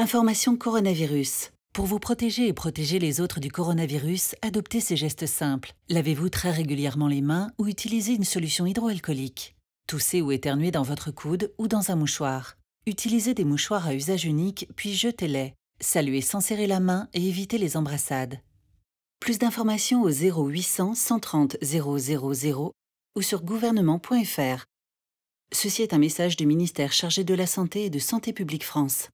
Information coronavirus. Pour vous protéger et protéger les autres du coronavirus, adoptez ces gestes simples. Lavez-vous très régulièrement les mains ou utilisez une solution hydroalcoolique. Toussez ou éternuez dans votre coude ou dans un mouchoir. Utilisez des mouchoirs à usage unique, puis jetez-les. Saluez sans serrer la main et évitez les embrassades. Plus d'informations au 0800 130 000 ou sur gouvernement.fr. Ceci est un message du ministère chargé de la Santé et de Santé publique France.